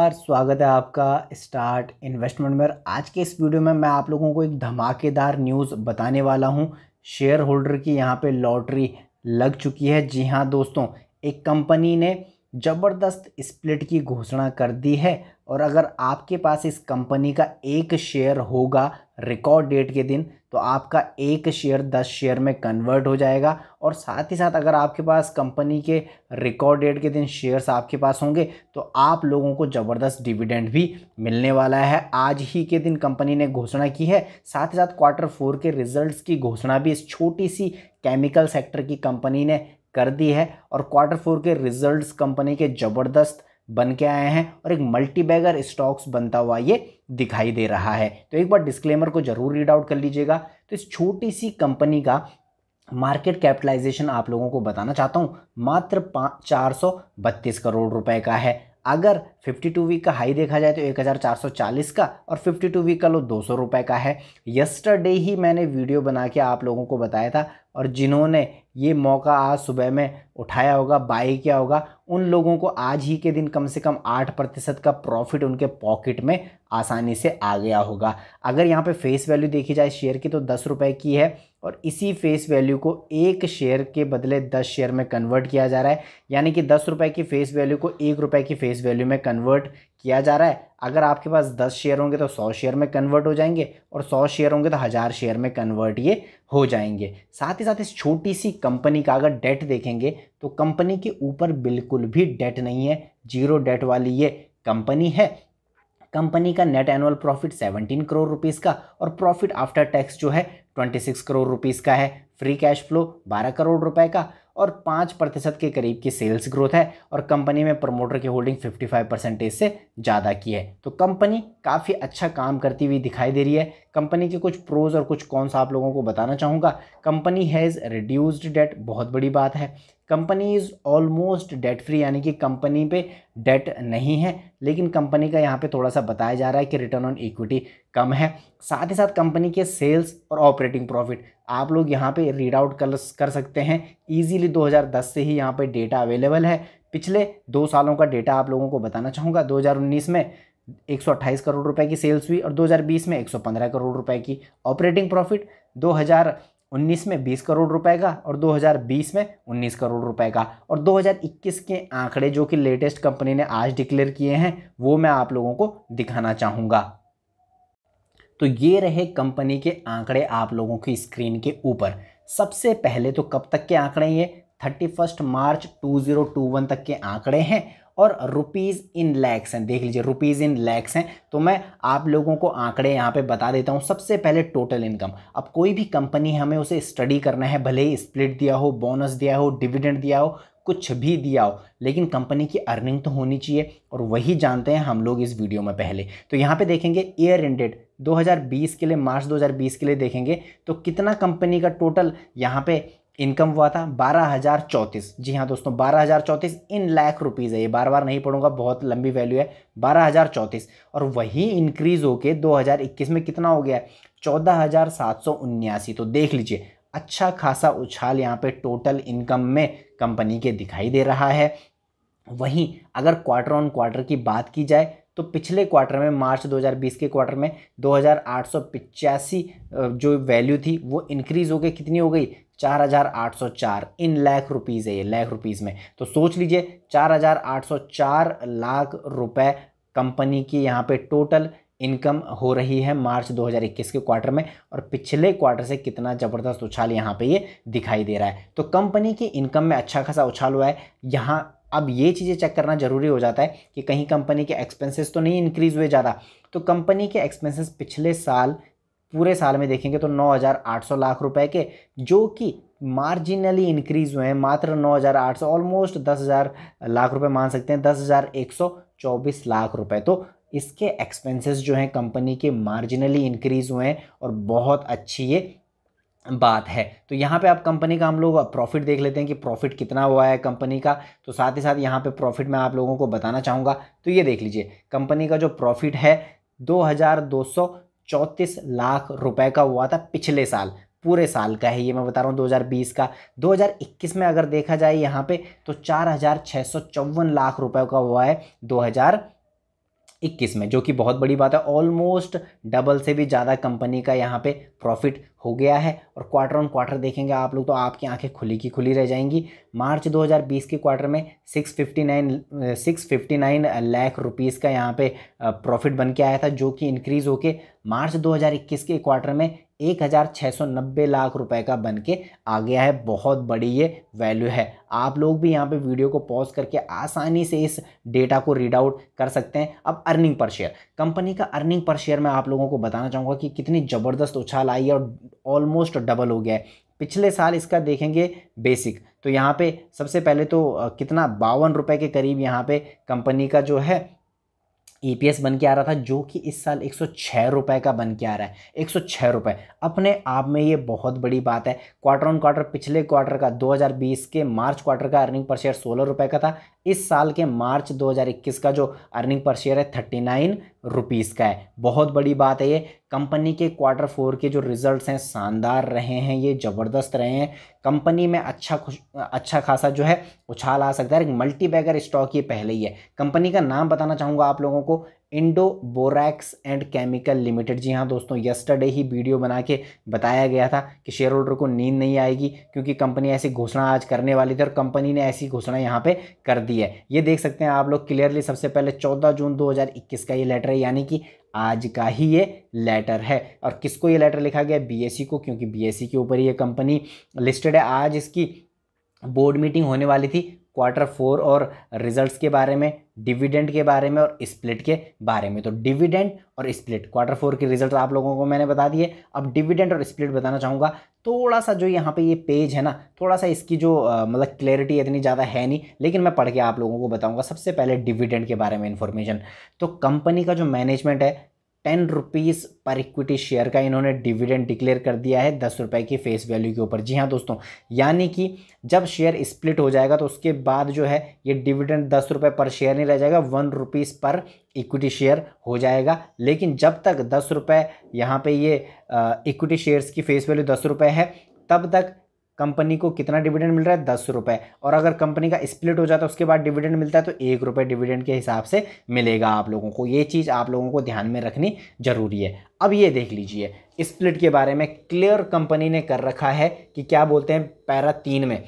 और स्वागत है आपका स्टार्ट इन्वेस्टमेंट में आज के इस वीडियो में मैं आप लोगों को एक धमाकेदार न्यूज़ बताने वाला हूं शेयर होल्डर की यहां पे लॉटरी लग चुकी है जी हां दोस्तों एक कंपनी ने ज़बरदस्त स्प्लिट की घोषणा कर दी है और अगर आपके पास इस कंपनी का एक शेयर होगा रिकॉर्ड डेट के दिन तो आपका एक शेयर दस शेयर में कन्वर्ट हो जाएगा और साथ ही साथ अगर आपके पास कंपनी के रिकॉर्ड डेट के दिन शेयर्स आपके पास होंगे तो आप लोगों को ज़बरदस्त डिविडेंड भी मिलने वाला है आज ही के दिन कंपनी ने घोषणा की है साथ ही साथ क्वार्टर फोर के रिजल्ट्स की घोषणा भी इस छोटी सी केमिकल सेक्टर की कंपनी ने कर दी है और क्वार्टर फोर के रिजल्ट्स कंपनी के ज़बरदस्त बन के आए हैं और एक मल्टी बैगर स्टॉक्स बनता हुआ ये दिखाई दे रहा है तो एक बार डिस्क्लेमर को ज़रूर रीड आउट कर लीजिएगा तो इस छोटी सी कंपनी का मार्केट कैपिटलाइजेशन आप लोगों को बताना चाहता हूँ मात्र पाँच चार सौ बत्तीस करोड़ रुपए का है अगर 52 वीक का हाई देखा जाए तो 1440 का और 52 वीक का लो दो सौ रुपये का है यस्टरडे ही मैंने वीडियो बना के आप लोगों को बताया था और जिन्होंने ये मौका आज सुबह में उठाया होगा बाई किया होगा उन लोगों को आज ही के दिन कम से कम आठ प्रतिशत का प्रॉफिट उनके पॉकेट में आसानी से आ गया होगा अगर यहाँ पे फेस वैल्यू देखी जाए शेयर की तो दस रुपये की है और इसी फेस वैल्यू को एक शेयर के बदले दस शेयर में कन्वर्ट किया जा रहा है यानी कि दस रुपये की फेस वैल्यू को एक रुपये की फेस वैल्यू में कन्वर्ट किया जा रहा है अगर आपके पास दस शेयर होंगे तो सौ शेयर में कन्वर्ट हो जाएंगे और सौ शेयर होंगे तो हज़ार शेयर में कन्वर्ट ये हो जाएंगे साथ ही साथ इस छोटी सी कंपनी का अगर डेट देखेंगे तो कंपनी के ऊपर बिल्कुल भी डेट नहीं है जीरो डेट वाली ये कंपनी है कंपनी का net annual profit 17 crore rupees का और प्रॉफिट आफ्टर टैक्स जो है 26 करोड़ रुपीज़ का है फ्री कैश फ्लो 12 करोड़ रुपए का और पाँच प्रतिशत के करीब की सेल्स ग्रोथ है और कंपनी में प्रमोटर की होल्डिंग 55 परसेंटेज से ज़्यादा की है तो कंपनी काफ़ी अच्छा काम करती हुई दिखाई दे रही है कंपनी के कुछ प्रोज और कुछ सा आप लोगों को बताना चाहूँगा कंपनी हैज़ रिड्यूस्ड डेट बहुत बड़ी बात है company is almost debt free यानी कि कंपनी पे डेट नहीं है लेकिन कंपनी का यहाँ पे थोड़ा सा बताया जा रहा है कि रिटर्न ऑन इक्विटी कम है साथ ही साथ कंपनी के सेल्स और ऑपरेटिंग प्रॉफिट आप लोग यहाँ पे रीड आउट कर कर सकते हैं इजीली 2010 से ही यहाँ पे डेटा अवेलेबल है पिछले दो सालों का डेटा आप लोगों को बताना चाहूँगा दो में 128 करोड़ रुपए की सेल्स हुई और 2020 में 115 करोड़ रुपए की ऑपरेटिंग प्रॉफिट 2019 में 20 करोड़ रुपए का और 2020 में 19 करोड़ रुपए का और 2021 के आंकड़े जो कि लेटेस्ट कंपनी ने आज डिक्लेयर किए हैं वो मैं आप लोगों को दिखाना चाहूँगा तो ये रहे कंपनी के आंकड़े आप लोगों की स्क्रीन के ऊपर सबसे पहले तो कब तक के आंकड़े ये थर्टी फर्स्ट मार्च टू तक के आंकड़े हैं और रुपीज़ इन लैक्स हैं देख लीजिए रुपीज़ इन लैक्स हैं तो मैं आप लोगों को आंकड़े यहाँ पे बता देता हूँ सबसे पहले टोटल इनकम अब कोई भी कंपनी हमें उसे स्टडी करना है भले ही स्प्लिट दिया हो बोनस दिया हो डिविडेंड दिया हो कुछ भी दिया हो लेकिन कंपनी की अर्निंग तो होनी चाहिए और वही जानते हैं हम लोग इस वीडियो में पहले तो यहाँ पे देखेंगे ईयर एंडेड 2020 के लिए मार्च 2020 के लिए देखेंगे तो कितना कंपनी का टोटल यहाँ पे इनकम हुआ था बारह हज़ार चौंतीस जी हाँ दोस्तों बारह हज़ार चौंतीस इन लाख रुपीज़ है ये बार बार नहीं पढ़ूंगा बहुत लंबी वैल्यू है बारह हज़ार चौंतीस और वही इंक्रीज़ होके दो हज़ार इक्कीस में कितना हो गया है चौदह हज़ार सात सौ उन्यासी तो देख लीजिए अच्छा खासा उछाल यहाँ पे टोटल इनकम में कंपनी के दिखाई दे रहा है वहीं अगर क्वार्टर ऑन क्वार्टर की बात की जाए तो पिछले क्वार्टर में मार्च 2020 के क्वार्टर में दो जो वैल्यू थी वो इंक्रीज़ हो गई कितनी हो गई 4,804 इन लाख रुपीज़ है ये लाख रुपीज़ में तो सोच लीजिए 4,804 लाख रुपए कंपनी की यहाँ पे टोटल इनकम हो रही है मार्च 2021 के क्वार्टर में और पिछले क्वार्टर से कितना ज़बरदस्त उछाल यहाँ पे ये दिखाई दे रहा है तो कंपनी की इनकम में अच्छा खासा उछाल हुआ है यहाँ अब ये चीज़ें चेक करना ज़रूरी हो जाता है कि कहीं कंपनी के एक्सपेंसेस तो नहीं इंक्रीज़ हुए ज़्यादा तो कंपनी के एक्सपेंसेस पिछले साल पूरे साल में देखेंगे तो 9,800 लाख रुपए के जो कि मार्जिनली इंक्रीज़ हुए हैं मात्र 9,800 ऑलमोस्ट 10,000 लाख रुपए मान सकते हैं 10,124 लाख रुपए तो इसके एक्सपेंसेस जो हैं कंपनी के मार्जिनली इंक्रीज़ हुए हैं और बहुत अच्छी ये बात है तो यहाँ पे आप कंपनी का हम लोग प्रॉफिट देख लेते हैं कि प्रॉफिट कितना हुआ है कंपनी का तो साथ ही साथ यहाँ पे प्रॉफिट मैं आप लोगों को बताना चाहूँगा तो ये देख लीजिए कंपनी का जो प्रॉफिट है दो हज़ार दो सौ चौंतीस लाख रुपए का हुआ था पिछले साल पूरे साल का है ये मैं बता रहा हूँ 2020 का 2021 में अगर देखा जाए यहाँ पे तो चार लाख रुपये का हुआ है हज़ार इक्कीस में जो कि बहुत बड़ी बात है ऑलमोस्ट डबल से भी ज़्यादा कंपनी का यहाँ पे प्रॉफिट हो गया है और क्वार्टर ऑन क्वार्टर देखेंगे आप लोग तो आपकी आंखें खुली की खुली रह जाएंगी मार्च 2020 के क्वार्टर में 659 659 लाख रुपीस का यहाँ पे प्रॉफिट बन के आया था जो कि इंक्रीज़ होकर मार्च 2021 के क्वार्टर में 1690 लाख रुपए का बन के आ गया है बहुत बड़ी ये वैल्यू है आप लोग भी यहाँ पे वीडियो को पॉज करके आसानी से इस डेटा को रीड आउट कर सकते हैं अब अर्निंग पर शेयर कंपनी का अर्निंग पर शेयर मैं आप लोगों को बताना चाहूँगा कि कितनी ज़बरदस्त उछाल आई है और ऑलमोस्ट डबल हो गया है पिछले साल इसका देखेंगे बेसिक तो यहाँ पे सबसे पहले तो कितना बावन रुपए के करीब यहाँ पे कंपनी का जो है ईपीएस e बन के आ रहा था जो कि इस साल एक रुपए का बन के आ रहा है एक रुपए अपने आप में ये बहुत बड़ी बात है क्वार्टर ऑन क्वार्टर पिछले क्वार्टर का 2020 के मार्च क्वार्टर का अर्निंग पर शेयर सोलह रुपए का था इस साल के मार्च 2021 का जो अर्निंग पर शेयर है थर्टी नाइन रुपीज़ का है बहुत बड़ी बात है ये कंपनी के क्वार्टर फोर के जो रिजल्ट्स हैं शानदार रहे हैं ये ज़बरदस्त रहे हैं कंपनी में अच्छा खुश अच्छा खासा जो है उछाल आ सकता है एक मल्टी बैगर स्टॉक ये पहले ही है कंपनी का नाम बताना चाहूँगा आप लोगों को Indo Borax and Chemical Limited जी हाँ दोस्तों यस्टरडे ही वीडियो बना के बताया गया था कि शेयर होल्डर को नींद नहीं आएगी क्योंकि कंपनी ऐसी घोषणा आज करने वाली थी और कंपनी ने ऐसी घोषणा यहाँ पे कर दी है ये देख सकते हैं आप लोग क्लियरली सबसे पहले 14 जून 2021 का ये लेटर है यानी कि आज का ही ये लेटर है और किसको ये लेटर लिखा गया बी को क्योंकि बी के ऊपर ये कंपनी लिस्टेड है आज इसकी बोर्ड मीटिंग होने वाली थी क्वार्टर फोर और रिजल्ट्स के बारे में डिविडेंड के बारे में और स्प्लिट के बारे में तो डिविडेंड और स्प्लिट क्वार्टर फोर के रिजल्ट आप लोगों को मैंने बता दिए अब डिविडेंड और स्प्लिट बताना चाहूँगा थोड़ा सा जो यहाँ पे ये पेज है ना थोड़ा सा इसकी जो मतलब क्लैरिटी इतनी ज़्यादा है नहीं लेकिन मैं पढ़ के आप लोगों को बताऊँगा सबसे पहले डिविडेंड के बारे में इन्फॉर्मेशन तो कंपनी का जो मैनेजमेंट है ten rupees per equity share का इन्होंने डिविडेंड डिक्लेयर कर दिया है दस रुपये की फेस वैल्यू के ऊपर जी हाँ दोस्तों यानी कि जब शेयर स्प्लिट हो जाएगा तो उसके बाद जो है ये डिविडेंड दस रुपये पर शेयर नहीं रह जाएगा one rupees per equity share हो जाएगा लेकिन जब तक दस रुपये यहाँ पर ये इक्विटी शेयर्स की फेस वैल्यू दस रुपये है तब तक कंपनी को कितना डिविडेंड मिल रहा है दस रुपये और अगर कंपनी का स्प्लिट हो जाता है उसके बाद डिविडेंड मिलता है तो एक रुपये डिविडेंड के हिसाब से मिलेगा आप लोगों को ये चीज़ आप लोगों को ध्यान में रखनी ज़रूरी है अब ये देख लीजिए स्प्लिट के बारे में क्लियर कंपनी ने कर रखा है कि क्या बोलते हैं पैरा तीन में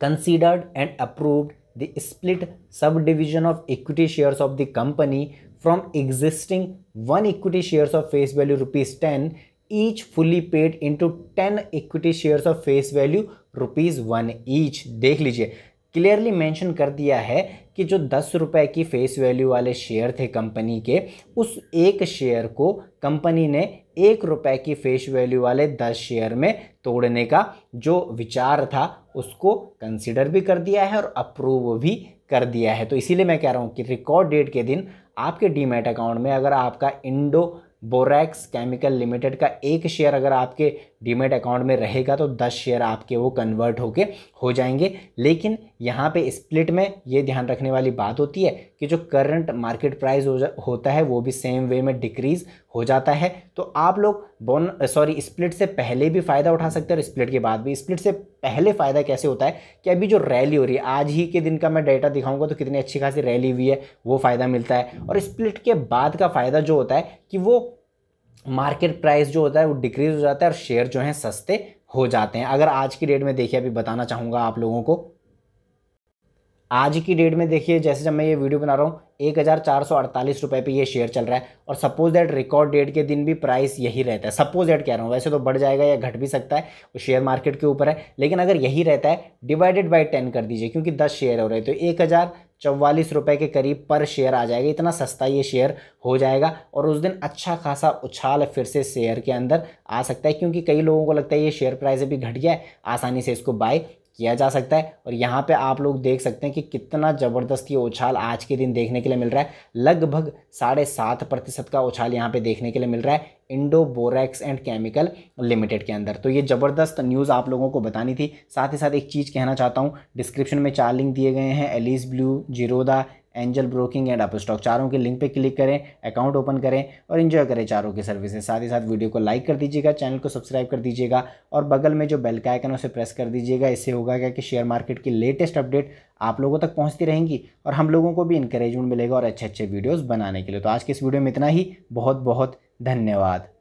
considered and approved the split subdivision of equity shares of the company from existing one equity shares of face value rupees ten each fully paid into ten equity share of face value rupees one each देख लीजिए clearly mention कर दिया है कि जो दस रुपये की फेस वैल्यू वाले शेयर थे कंपनी के उस एक शेयर को कंपनी ने एक रुपए की फेस वैल्यू वाले दस शेयर में तोड़ने का जो विचार था उसको कंसिडर भी कर दिया है और अप्रूव भी कर दिया है तो इसीलिए मैं कह रहा हूँ कि रिकॉर्ड डेट के दिन आपके डीमेट अकाउंट में अगर आपका इंडो बोरैक्स केमिकल लिमिटेड का एक शेयर अगर आपके डीमेट अकाउंट में रहेगा तो दस शेयर आपके वो कन्वर्ट होके हो जाएंगे लेकिन यहाँ पे स्प्लिट में ये ध्यान रखने वाली बात होती है कि जो करंट मार्केट प्राइस हो होता है वो भी सेम वे में डिक्रीज़ हो जाता है तो आप लोग बॉन सॉरी स्प्लिट से पहले भी फ़ायदा उठा सकते हैं और स्प्लिट के बाद भी स्प्लिट से पहले फ़ायदा कैसे होता है कि अभी जो रैली हो रही है आज ही के दिन का मैं डाटा दिखाऊंगा तो कितनी अच्छी खासी रैली हुई है वो फ़ायदा मिलता है और स्प्लिट के बाद का फ़ायदा जो होता है कि वो मार्केट प्राइस जो होता है वो डिक्रीज हो जाता है और शेयर जो है सस्ते हो जाते हैं अगर आज की डेट में देखिए अभी बताना चाहूँगा आप लोगों को आज की डेट में देखिए जैसे जब मैं ये वीडियो बना रहा हूँ एक हज़ार चार सौ अड़तालीस रुपये पर ये शेयर चल रहा है और सपोज दैट रिकॉर्ड डेट के दिन भी प्राइस यही रहता है सपोज दैट कह रहा हूँ वैसे तो बढ़ जाएगा या घट भी सकता है वो शेयर मार्केट के ऊपर है लेकिन अगर यही रहता है डिवाइडेड बाई टेन कर दीजिए क्योंकि दस शेयर हो रहे तो एक हज़ार चौवालीस रुपये के करीब पर शेयर आ जाएगा इतना सस्ता ये शेयर हो जाएगा और उस दिन अच्छा खासा उछाल फिर से शेयर के अंदर आ सकता है क्योंकि कई लोगों को लगता है ये शेयर प्राइस अभी घट गया है आसानी से इसको बाय किया जा सकता है और यहाँ पे आप लोग देख सकते हैं कि कितना ज़बरदस्त ये उछाल आज के दिन देखने के लिए मिल रहा है लगभग साढ़े सात प्रतिशत का उछाल यहाँ पे देखने के लिए मिल रहा है Indo Borax and Chemical Limited के अंदर तो ये ज़बरदस्त न्यूज़ आप लोगों को बतानी थी साथ ही साथ एक चीज़ कहना चाहता हूँ डिस्क्रिप्शन में चार लिंक दिए गए हैं Alice Blue Zerodha Angel Broking and Upstox चारों के लिंक पे क्लिक करें अकाउंट ओपन करें और इन्जॉय करें चारों की सर्विसेज साथ ही साथ वीडियो को लाइक कर दीजिएगा चैनल को सब्सक्राइब कर दीजिएगा और बगल में जो बेल का आइकन उसे प्रेस कर दीजिएगा इससे होगा क्या कि शेयर मार्केट की लेटेस्ट अपडेट आप लोगों तक पहुँचती रहेंगी और हम लोगों को भी इंकरेजमेंट मिलेगा और अच्छे अच्छे वीडियोज़ बनाने के लिए तो आज के इस वीडियो में इतना ही बहुत बहुत धन्यवाद